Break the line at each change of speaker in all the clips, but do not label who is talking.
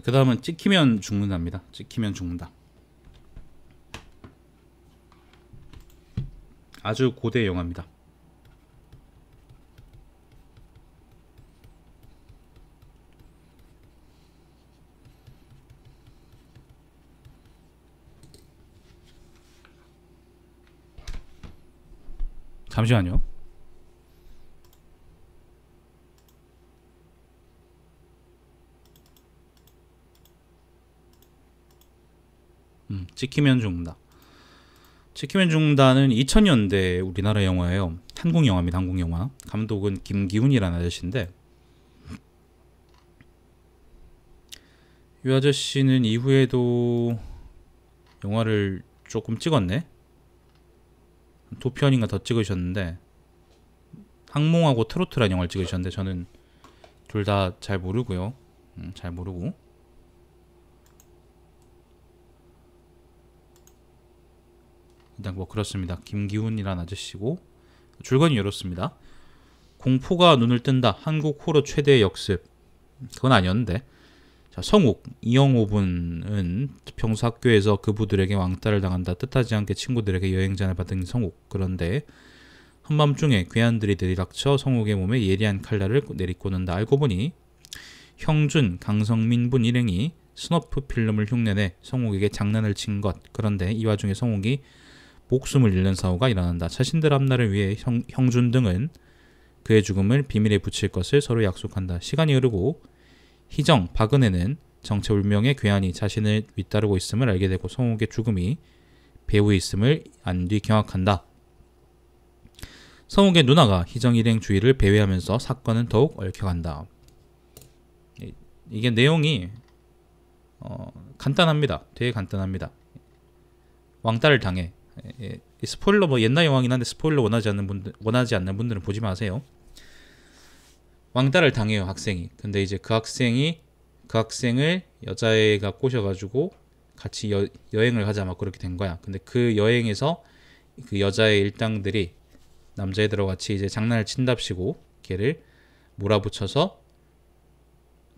그 다음은 찍히면 죽는답니다 찍히면 죽는다 아주 고대 영화입니다 잠시만요 찍히면 죽는다. 찍히면 죽는다는 2000년대 우리나라 영화예요. 한국 영화입니다. 한국 영화. 감독은 김기훈이라는 아저씨인데 이 아저씨는 이후에도 영화를 조금 찍었네. 두 편인가 더 찍으셨는데 항몽하고 트로트라는 영화를 찍으셨는데 저는 둘 다 잘 모르고요. 음, 잘 모르고 그냥 네, 뭐 그렇습니다. 김기훈이라는 아저씨고 줄거리 이렇습니다. 공포가 눈을 뜬다. 한국 호러 최대의 역습. 그건 아니었는데. 자, 성욱, 이영호분은 평소 학교에서 그부들에게 왕따를 당한다. 뜻하지 않게 친구들에게 여행자를 받은 성욱. 그런데 한밤중에 괴한들이 내리락쳐 성욱의 몸에 예리한 칼날을 내리꽂는다. 알고 보니 형준, 강성민 분 일행이 스노프 필름을 흉내내 성욱에게 장난을 친 것. 그런데 이 와중에 성욱이 목숨을 잃는 사고가 일어난다. 자신들 앞날을 위해 형, 형준 등은 그의 죽음을 비밀에 붙일 것을 서로 약속한다. 시간이 흐르고 희정, 박은혜는 정체 불명의 괴한이 자신을 윗따르고 있음을 알게 되고 성욱의 죽음이 배우에 있음을 안 뒤 경악한다. 성욱의 누나가 희정 일행 주의를 배회하면서 사건은 더욱 얽혀간다. 이게 내용이 어, 간단합니다. 되게 간단합니다. 왕따를 당해 예, 예. 스포일러 뭐 옛날 영화긴 한데 스포일러 원하지 않는 분들 원하지 않는 분들은 보지 마세요. 왕따를 당해요 학생이. 근데 이제 그 학생이 그 학생을 여자애가 꼬셔가지고 같이 여, 여 행을 하자막 그렇게 된 거야. 근데 그 여행에서 그 여자의 일당들이 남자애들하고 같이 이제 장난을 친답시고 걔를 몰아붙여서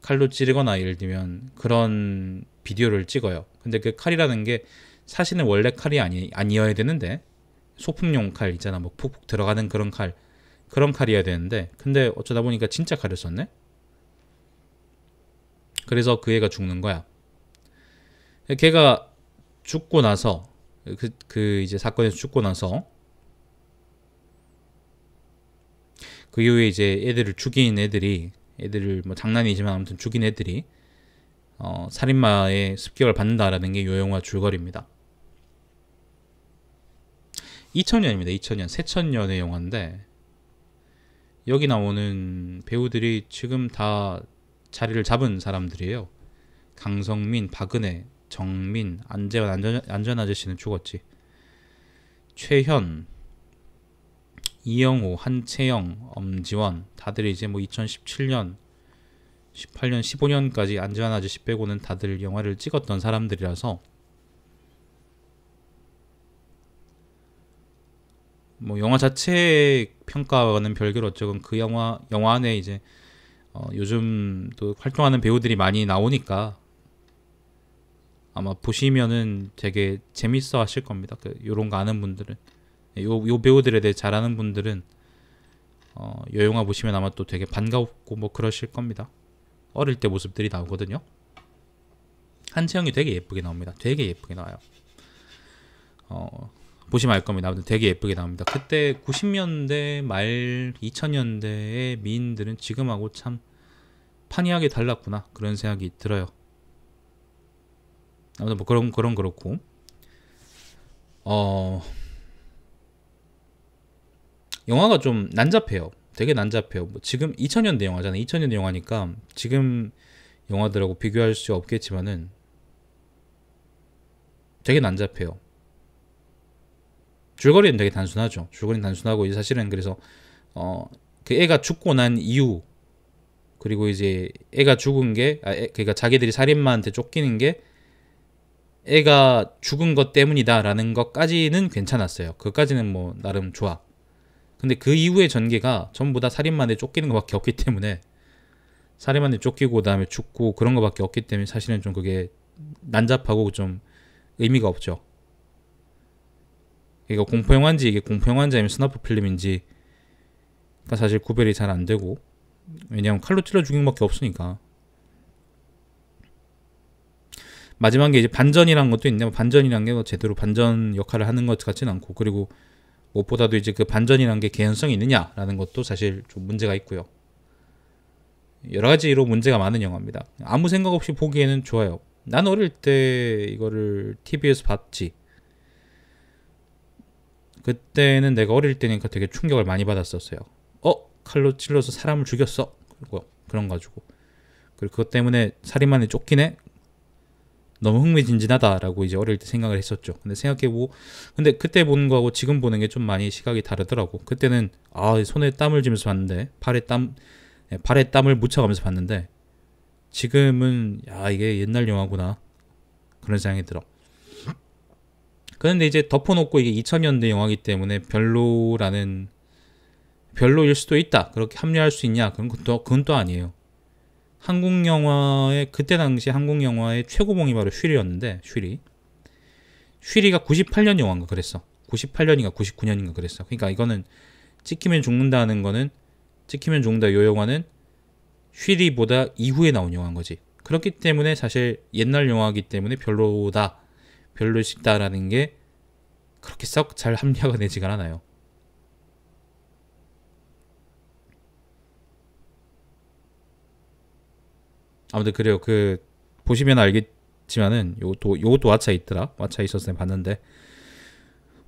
칼로 찌르거나 예를 들면 그런 비디오를 찍어요. 근데 그 칼이라는 게 사실은 원래 칼이 아니, 아니어야 되는데 소품용 칼 있잖아 뭐 푹푹 들어가는 그런 칼 그런 칼이어야 되는데 근데 어쩌다 보니까 진짜 칼을 썼네 그래서 그 애가 죽는 거야 걔가 죽고 나서 그, 그 이제 사건에서 죽고 나서 그 이후에 이제 애들을 죽인 애들이 애들을 뭐 장난이지만 아무튼 죽인 애들이 어, 살인마의 습격을 받는다라는 게 요 영화 줄거리입니다. 2000년입니다. 2000년, 새천년의 영화인데 여기 나오는 배우들이 지금 다 자리를 잡은 사람들이에요. 강성민, 박은혜, 정민, 안재환, 안전, 안전 아저씨는 죽었지. 최현, 이영호, 한채영, 엄지원 다들 이제 뭐 2017년 18년, 15년까지 안지환 아저씨 빼고는 다들 영화를 찍었던 사람들이라서 뭐 영화 자체의 평가와는 별개로 어쩌건 그 영화 영화 안에 이제 어, 요즘 또 활동하는 배우들이 많이 나오니까 아마 보시면은 되게 재밌어 하실 겁니다. 그 요런 거 아는 분들은 요, 요 배우들에 대해 잘 아는 분들은 어, 여영화 보시면 아마 또 되게 반가웠고 뭐 그러실 겁니다. 어릴 때 모습들이 나오거든요. 한채영이 되게 예쁘게 나옵니다. 되게 예쁘게 나와요. 어, 보시면 알 겁니다. 아무튼 되게 예쁘게 나옵니다. 그때 90년대 말 2000년대의 미인들은 지금하고 참 판이하게 달랐구나 그런 생각이 들어요. 아무튼 뭐 그런 그런 그렇고 어 영화가 좀 난잡해요. 되게 난잡해요. 뭐 지금 2000년대 영화잖아요. 2000년대 영화니까 지금 영화들하고 비교할 수 없겠지만은 되게 난잡해요. 줄거리는 되게 단순하죠. 줄거리는 단순하고 사실은 그래서 어그 애가 죽고 난 이후 그리고 이제 애가 죽은 게 아, 애, 그러니까 자기들이 살인마한테 쫓기는 게 애가 죽은 것 때문이다라는 것까지는 괜찮았어요. 그까지는 뭐 나름 좋아. 근데 그 이후의 전개가 전부 다 살인만에 쫓기는 것밖에 없기 때문에 살인만에 쫓기고 그다음에 죽고 그런 것밖에 없기 때문에 사실은 좀 그게 난잡하고 좀 의미가 없죠. 이거 공포 영화인지 이게 공포 영화인지 아니면 스나프 필름인지 그러니까 사실 구별이 잘 안 되고 왜냐면 칼로 찔러 죽인 것밖에 없으니까 마지막에 이제 반전이란 것도 있네요. 반전이란 게 뭐 제대로 반전 역할을 하는 것 같진 않고 그리고 무엇보다도 이제 그 반전이라는 게 개연성이 있느냐라는 것도 사실 좀 문제가 있고요. 여러 가지로 문제가 많은 영화입니다. 아무 생각 없이 보기에는 좋아요. 난 어릴 때 이거를 TV에서 봤지. 그때는 내가 어릴 때니까 되게 충격을 많이 받았었어요. 어? 칼로 찔러서 사람을 죽였어. 그리고 그런 가지고. 그리고 그것 때문에 살인만이 쫓기네. 너무 흥미진진하다라고 이제 어릴 때 생각을 했었죠. 근데 생각해보고 근데 그때 보는 거하고 지금 보는 게 좀 많이 시각이 다르더라고. 그때는 아 손에 땀을 쥐면서 봤는데 팔에 땀 발에 예, 땀을 묻혀가면서 봤는데 지금은 야 이게 옛날 영화구나 그런 생각이 들어. 그런데 이제 덮어놓고 이게 2000년대 영화기 때문에 별로라는 별로일 수도 있다. 그렇게 합리할수 있냐? 그런 것도 그건 또 아니에요. 한국 영화의 그때 당시 한국 영화의 최고봉이 바로 슈리였는데 슈리 슈리가 98년 영화인가 그랬어 98년인가 99년인가 그랬어 그러니까 이거는 찍히면 죽는다는 거는 찍히면 죽는다 요 영화는 슈리보다 이후에 나온 영화인 거지 그렇기 때문에 사실 옛날 영화이기 때문에 별로다 별로시다라는 게 그렇게 썩 잘 합리화가 되지가 않아요 아무튼 그래요. 그 보시면 알겠지만은 요도 요것도 와차 있더라. 와차 있었을 때 봤는데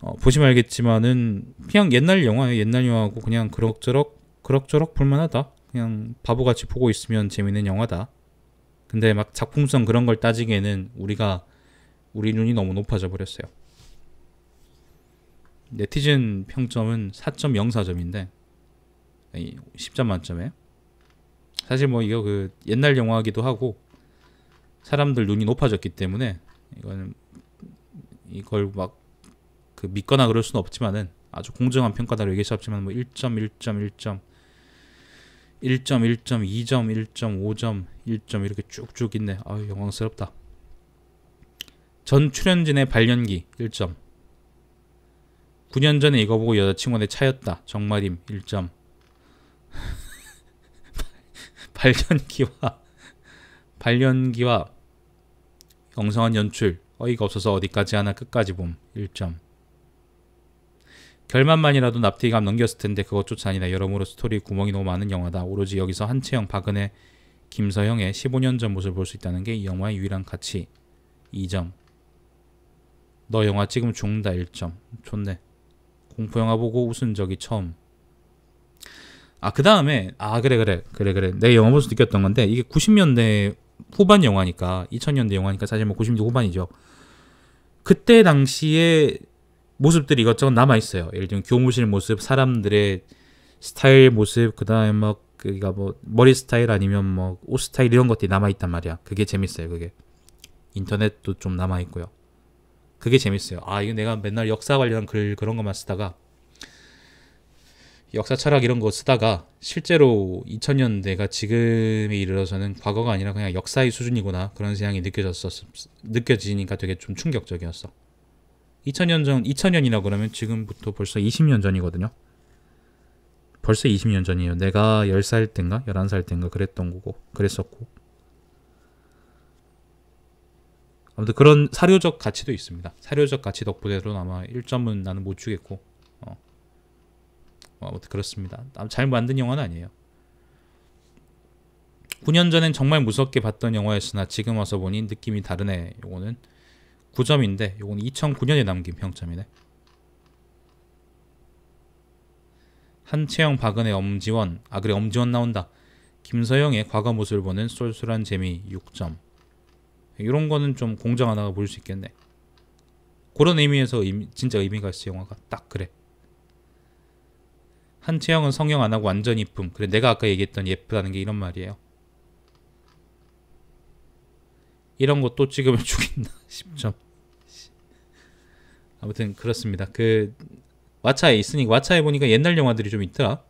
어, 보시면 알겠지만은 그냥 옛날 영화예요. 옛날 영화고 그냥 그럭저럭 그럭저럭 볼만하다. 그냥 바보같이 보고 있으면 재밌는 영화다. 근데 막 작품성 그런 걸 따지기에는 우리가 우리 눈이 너무 높아져 버렸어요. 네티즌 평점은 4.04점인데 10점 만점에 사실 뭐 이거 그 옛날 영화기도 하고 사람들 눈이 높아졌기 때문에 이거는 이걸 막 그 믿거나 그럴 수는 없지만은 아주 공정한 평가다로 얘기할 수 없지만 뭐 1점, 1점, 1점, 1점, 1점, 2점, 1점, 5점, 1점 이렇게 쭉쭉 있네. 아유 영광스럽다. 전 출연진의 발연기 1점. 9년 전에 이거 보고 여자친구한테 차였다. 정말임 1점. 발연기와 발연기와 엉성한 연출 어이가 없어서 어디까지 하나 끝까지 봄 1점 결말만이라도 납득감 넘겼을 텐데 그것조차 아니다 여러모로 스토리 구멍이 너무 많은 영화다 오로지 여기서 한채영, 박은혜, 김서영의 15년 전 모습을 볼 수 있다는 게 이 영화의 유일한 가치 2점 너 영화 찍으면 죽는다 1점 좋네 공포영화 보고 웃은 적이 처음 아, 그 다음에, 아, 그래, 그래, 그래, 그래. 내가 영화 보면서 느꼈던 건데, 이게 90년대 후반 영화니까, 2000년대 영화니까 사실 뭐 90년대 후반이죠. 그때 당시에 모습들이 이것저것 남아있어요. 예를 들면 교무실 모습, 사람들의 스타일 모습, 그 다음에 막, 그니까 뭐, 머리 스타일 아니면 뭐, 옷 스타일 이런 것들이 남아있단 말이야. 그게 재밌어요, 그게. 인터넷도 좀 남아있고요. 그게 재밌어요. 아, 이거 내가 맨날 역사 관련글 그런 것만 쓰다가 역사 철학 이런 거 쓰다가 실제로 2000년대가 지금에 이르러서는 과거가 아니라 그냥 역사의 수준이구나 그런 생각이 느껴졌었 느껴지니까 되게 좀 충격적이었어. 2000년 전 2000년이라 그러면 지금부터 벌써 20년 전이거든요. 벌써 20년 전이에요. 내가 10살 땐가 11살 땐가 그랬던 거고 그랬었고 아무튼 그런 사료적 가치도 있습니다. 사료적 가치 덕분에도 아마 1점은 나는 못 주겠고 뭐 아무튼 그렇습니다. 잘 만든 영화는 아니에요. 9년 전엔 정말 무섭게 봤던 영화였으나 지금 와서 보니 느낌이 다르네. 요거는 9점인데 요건 2009년에 남긴 평점이네. 한채영, 박은혜, 엄지원 아 그래 엄지원 나온다. 김서영의 과거 모습을 보는 쏠쏠한 재미 6점 이런 거는 좀공정하다고볼 수 있겠네. 그런 의미에서 의미, 진짜 의미가 있어 영화가 딱 그래. 한채영은 성형 안 하고 완전 이쁨. 그래 내가 아까 얘기했던 예쁘다는 게 이런 말이에요. 이런 것도 찍으면 죽인다. 10점. 아무튼 그렇습니다. 그 왓챠에 있으니 까 왓챠에 보니까 옛날 영화들이 좀 있더라.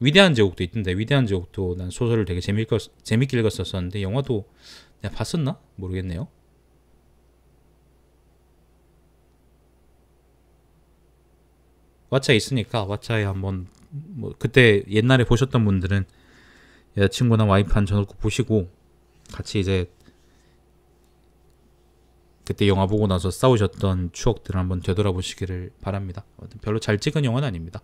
위대한 제국도 있던데 위대한 제국도 난 소설을 되게 재밌게, 재밌게 읽었었는데 영화도 내가 봤었나? 모르겠네요. 왓챠 에 있으니까 왓챠에 한번 뭐 그때 옛날에 보셨던 분들은 여자친구나 와이프 한전놓고 보시고 같이 이제 그때 영화 보고 나서 싸우셨던 추억들을 한번 되돌아보시기를 바랍니다. 별로 잘 찍은 영화는 아닙니다.